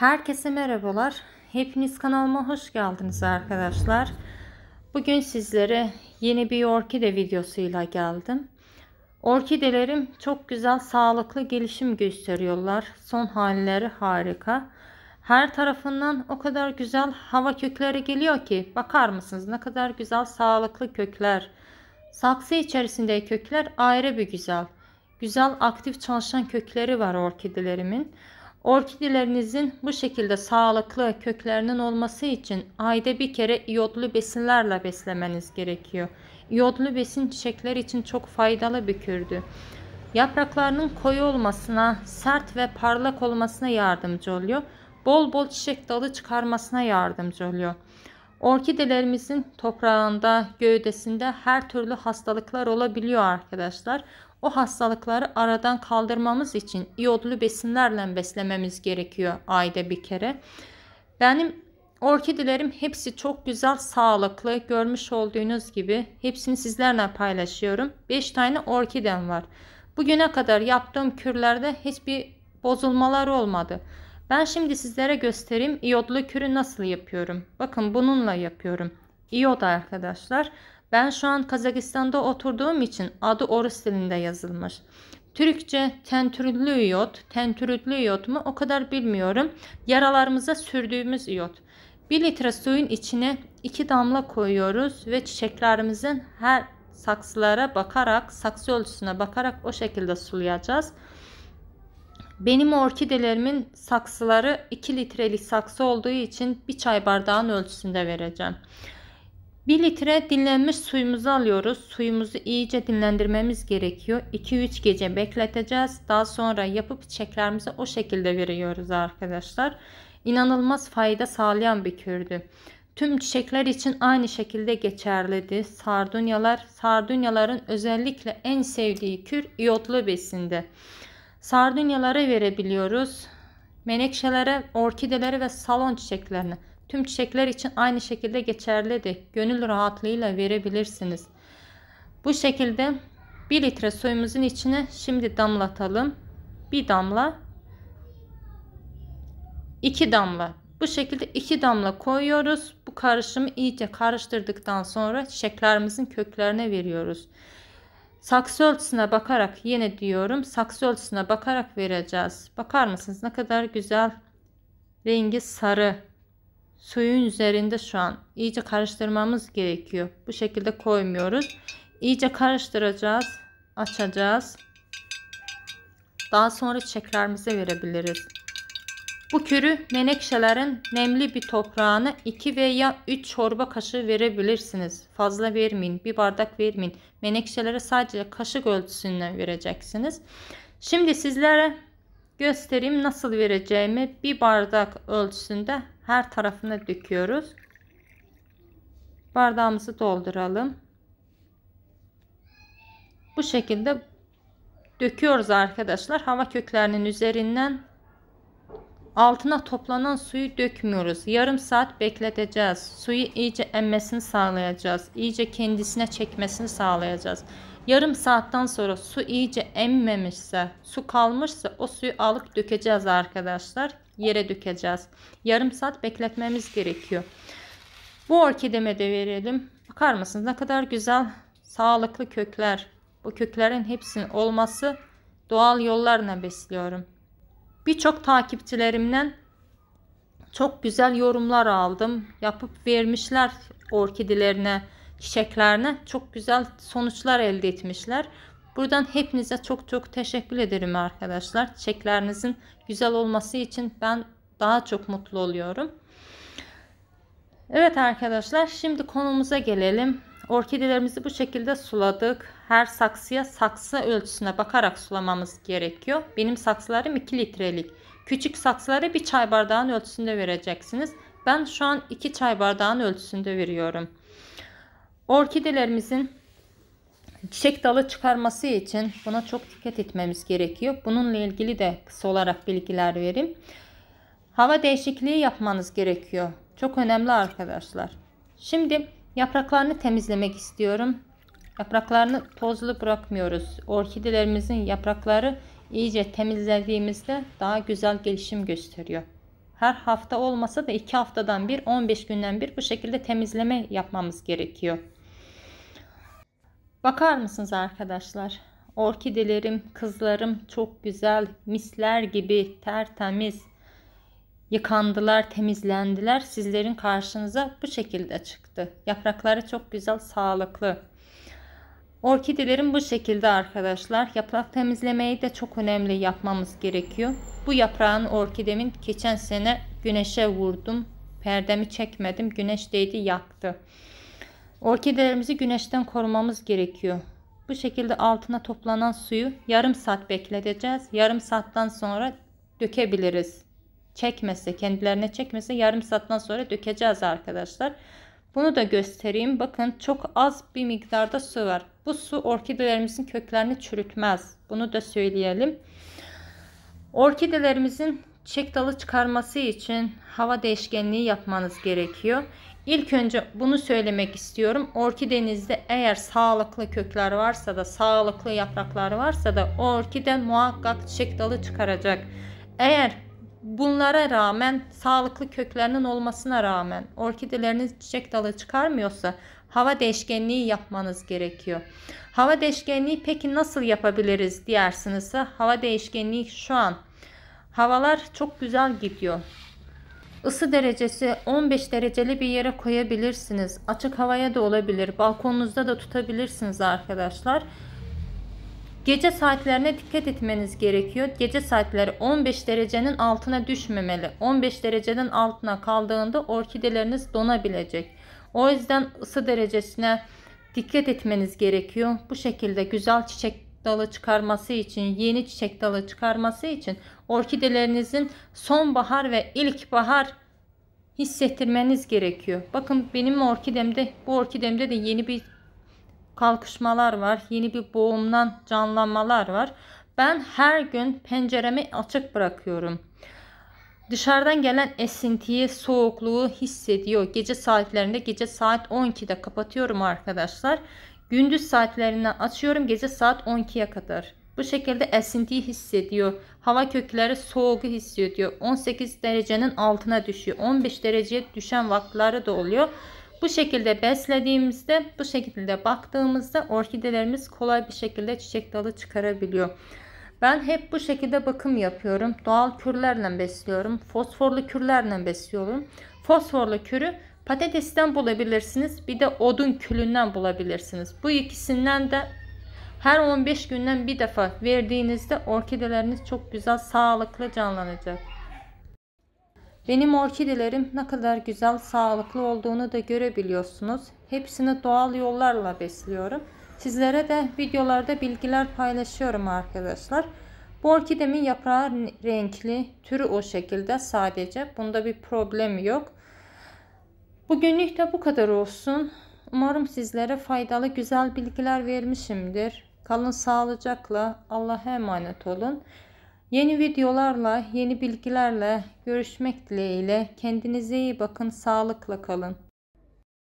Herkese merhabalar. Hepiniz kanalıma hoş geldiniz arkadaşlar. Bugün sizlere yeni bir orkide videosuyla geldim. Orkidelerim çok güzel sağlıklı gelişim gösteriyorlar. Son halleri harika. Her tarafından o kadar güzel hava kökleri geliyor ki bakar mısınız ne kadar güzel sağlıklı kökler. Saksı içerisinde kökler ayrı bir güzel. Güzel aktif çalışan kökleri var orkidelerimin. Orkidelerinizin bu şekilde sağlıklı köklerinin olması için ayda bir kere iyodlu besinlerle beslemeniz gerekiyor. İyodlu besin çiçekler için çok faydalı bir kürdü. Yapraklarının koyu olmasına, sert ve parlak olmasına yardımcı oluyor. Bol bol çiçek dalı çıkarmasına yardımcı oluyor. Orkidelerimizin toprağında, gövdesinde her türlü hastalıklar olabiliyor arkadaşlar o hastalıkları aradan kaldırmamız için iyodlu besinlerle beslememiz gerekiyor ayda bir kere. Benim orkidelerim hepsi çok güzel, sağlıklı. Görmüş olduğunuz gibi hepsini sizlerle paylaşıyorum. 5 tane orkidem var. Bugüne kadar yaptığım kürlerde hiçbir bozulmalar olmadı. Ben şimdi sizlere göstereyim iyodlu kürü nasıl yapıyorum. Bakın bununla yapıyorum. İyod arkadaşlar. Ben şu an Kazakistan'da oturduğum için adı Orus dilinde yazılmış. Türkçe tentürlü iot, tentürlü iot mu o kadar bilmiyorum. Yaralarımıza sürdüğümüz iot. 1 litre suyun içine 2 damla koyuyoruz ve çiçeklerimizin her saksılara bakarak, saksı ölçüsüne bakarak o şekilde sulayacağız. Benim orkidelerimin saksıları 2 litrelik saksı olduğu için bir çay bardağın ölçüsünde vereceğim. 1 litre dinlenmiş suyumuzu alıyoruz. Suyumuzu iyice dinlendirmemiz gerekiyor. 2-3 gece bekleteceğiz. Daha sonra yapıp çiçeklerimize o şekilde veriyoruz arkadaşlar. İnanılmaz fayda sağlayan bir kürdü. Tüm çiçekler için aynı şekilde geçerlidir. Sardunyalar, sardunyaların özellikle en sevdiği kür iyotlu besinde. Sardunyalara verebiliyoruz. Menekşelere, orkidelere ve salon çiçeklerine. Tüm çiçekler için aynı şekilde geçerlidir. Gönül rahatlığıyla verebilirsiniz. Bu şekilde 1 litre suyumuzun içine şimdi damlatalım. Bir damla, iki damla. Bu şekilde iki damla koyuyoruz. Bu karışımı iyice karıştırdıktan sonra çiçeklerimizin köklerine veriyoruz. Saksı ölçüsüne bakarak yine diyorum saksı ölçüsüne bakarak vereceğiz. Bakar mısınız ne kadar güzel rengi sarı suyun üzerinde şu an iyice karıştırmamız gerekiyor. Bu şekilde koymuyoruz. İyice karıştıracağız. Açacağız. Daha sonra çiçeklerimize verebiliriz. Bu kürü menekşelerin nemli bir toprağını 2 veya 3 çorba kaşığı verebilirsiniz. Fazla vermeyin. Bir bardak vermeyin. Menekşelere sadece kaşık ölçüsünden vereceksiniz. Şimdi sizlere göstereyim nasıl vereceğimi bir bardak ölçüsünde her tarafına döküyoruz bardağımızı dolduralım bu şekilde döküyoruz arkadaşlar hava köklerinin üzerinden altına toplanan suyu dökmüyoruz yarım saat bekleteceğiz suyu iyice emmesini sağlayacağız iyice kendisine çekmesini sağlayacağız Yarım saatten sonra su iyice emmemişse, su kalmışsa o suyu alıp dökeceğiz arkadaşlar. Yere dökeceğiz. Yarım saat bekletmemiz gerekiyor. Bu orkideme de verelim. Bakar mısınız ne kadar güzel sağlıklı kökler. Bu köklerin hepsinin olması doğal yollarla besliyorum. Birçok takipçilerimden çok güzel yorumlar aldım. Yapıp vermişler orkidelerine çiçeklerine çok güzel sonuçlar elde etmişler. Buradan hepinize çok çok teşekkür ederim arkadaşlar. Çiçeklerinizin güzel olması için ben daha çok mutlu oluyorum. Evet arkadaşlar şimdi konumuza gelelim. Orkidelerimizi bu şekilde suladık. Her saksıya saksı ölçüsüne bakarak sulamamız gerekiyor. Benim saksılarım 2 litrelik. Küçük saksıları bir çay bardağının ölçüsünde vereceksiniz. Ben şu an 2 çay bardağının ölçüsünde veriyorum. Orkidelerimizin çiçek dalı çıkarması için buna çok dikkat etmemiz gerekiyor. Bununla ilgili de kısa olarak bilgiler vereyim. Hava değişikliği yapmanız gerekiyor. Çok önemli arkadaşlar. Şimdi yapraklarını temizlemek istiyorum. Yapraklarını tozlu bırakmıyoruz. Orkidelerimizin yaprakları iyice temizlediğimizde daha güzel gelişim gösteriyor. Her hafta olmasa da 2 haftadan bir 15 günden bir bu şekilde temizleme yapmamız gerekiyor. Bakar mısınız arkadaşlar? Orkidelerim, kızlarım çok güzel, misler gibi tertemiz. Yıkandılar, temizlendiler. Sizlerin karşınıza bu şekilde çıktı. Yaprakları çok güzel, sağlıklı. Orkidelerim bu şekilde arkadaşlar. Yaprak temizlemeyi de çok önemli yapmamız gerekiyor. Bu yaprağın orkidemin geçen sene güneşe vurdum. Perdemi çekmedim. Güneş değdi yaktı. Orkidelerimizi güneşten korumamız gerekiyor. Bu şekilde altına toplanan suyu yarım saat bekleteceğiz. Yarım saatten sonra dökebiliriz. Çekmese, kendilerine çekmese yarım saatten sonra dökeceğiz arkadaşlar. Bunu da göstereyim. Bakın çok az bir miktarda su var. Bu su orkidelerimizin köklerini çürütmez. Bunu da söyleyelim. Orkidelerimizin çek dalı çıkarması için hava değişkenliği yapmanız gerekiyor. İlk önce bunu söylemek istiyorum. Orkidenizde eğer sağlıklı kökler varsa da sağlıklı yapraklar varsa da o orkide muhakkak çiçek dalı çıkaracak. Eğer bunlara rağmen sağlıklı köklerinin olmasına rağmen orkideleriniz çiçek dalı çıkarmıyorsa hava değişkenliği yapmanız gerekiyor. Hava değişkenliği peki nasıl yapabiliriz diyersinizse, Hava değişkenliği şu an havalar çok güzel gidiyor. Isı derecesi 15 dereceli bir yere koyabilirsiniz. Açık havaya da olabilir. Balkonunuzda da tutabilirsiniz arkadaşlar. Gece saatlerine dikkat etmeniz gerekiyor. Gece saatleri 15 derecenin altına düşmemeli. 15 derecenin altına kaldığında orkideleriniz donabilecek. O yüzden ısı derecesine dikkat etmeniz gerekiyor. Bu şekilde güzel çiçek dalı çıkarması için, yeni çiçek dalı çıkarması için orkidelerinizin sonbahar ve ilkbahar hissettirmeniz gerekiyor. Bakın benim orkidemde, bu orkidemde de yeni bir kalkışmalar var. Yeni bir boğumdan canlanmalar var. Ben her gün penceremi açık bırakıyorum. Dışarıdan gelen esintiyi, soğukluğu hissediyor. Gece saatlerinde, gece saat 12'de kapatıyorum arkadaşlar. Gündüz saatlerinden açıyorum gece saat 12'ye kadar. Bu şekilde esintiyi hissediyor. Hava kökleri soğuğu hissediyor. 18 derecenin altına düşüyor. 15 dereceye düşen vaktları da oluyor. Bu şekilde beslediğimizde, bu şekilde baktığımızda orkidelerimiz kolay bir şekilde çiçek dalı çıkarabiliyor. Ben hep bu şekilde bakım yapıyorum. Doğal kürlerle besliyorum. Fosforlu kürlerle besliyorum. Fosforlu kürü Patatesten bulabilirsiniz. Bir de odun külünden bulabilirsiniz. Bu ikisinden de her 15 günden bir defa verdiğinizde orkideleriniz çok güzel sağlıklı canlanacak. Benim orkidelerim ne kadar güzel sağlıklı olduğunu da görebiliyorsunuz. Hepsini doğal yollarla besliyorum. Sizlere de videolarda bilgiler paylaşıyorum arkadaşlar. Bu orkidemin yaprağı renkli, türü o şekilde sadece. Bunda bir problem yok. Bugünlük de bu kadar olsun. Umarım sizlere faydalı, güzel bilgiler vermişimdir. Kalın sağlıcakla, Allah'a emanet olun. Yeni videolarla, yeni bilgilerle görüşmek dileğiyle. Kendinize iyi bakın, sağlıkla kalın.